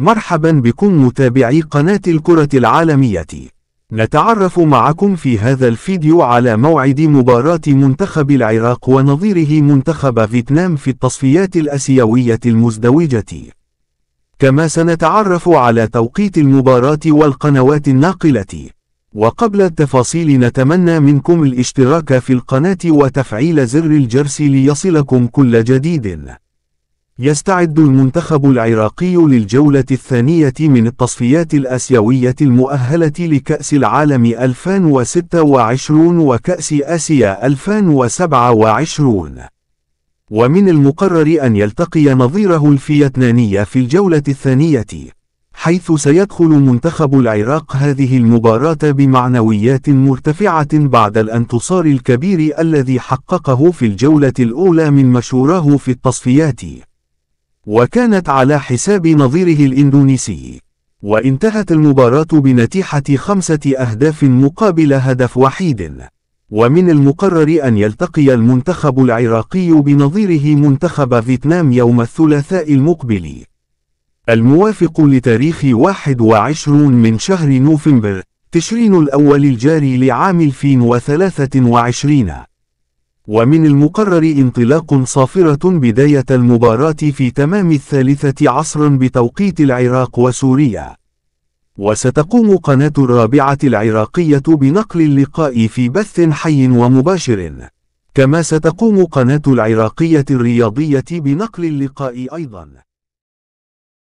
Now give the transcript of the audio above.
مرحبا بكم متابعي قناة الكرة العالمية نتعرف معكم في هذا الفيديو على موعد مباراة منتخب العراق ونظيره منتخب فيتنام في التصفيات الأسيوية المزدوجة كما سنتعرف على توقيت المباراة والقنوات الناقلة وقبل التفاصيل نتمنى منكم الاشتراك في القناة وتفعيل زر الجرس ليصلكم كل جديد يستعد المنتخب العراقي للجولة الثانية من التصفيات الآسيوية المؤهلة لكأس العالم 2026 وكأس آسيا 2027 ومن المقرر أن يلتقي نظيره الفيتنامي في الجولة الثانية حيث سيدخل منتخب العراق هذه المباراة بمعنويات مرتفعة بعد الانتصار الكبير الذي حققه في الجولة الأولى من مشوراه في التصفيات وكانت على حساب نظيره الإندونيسي وانتهت المباراة بنتيحة خمسة أهداف مقابل هدف وحيد ومن المقرر أن يلتقي المنتخب العراقي بنظيره منتخب فيتنام يوم الثلاثاء المقبل الموافق لتاريخ 21 من شهر نوفمبر تشرين الأول الجاري لعام 2023 ومن المقرر انطلاق صافرة بداية المباراة في تمام الثالثة عصرا بتوقيت العراق وسوريا وستقوم قناة الرابعة العراقية بنقل اللقاء في بث حي ومباشر كما ستقوم قناة العراقية الرياضية بنقل اللقاء أيضا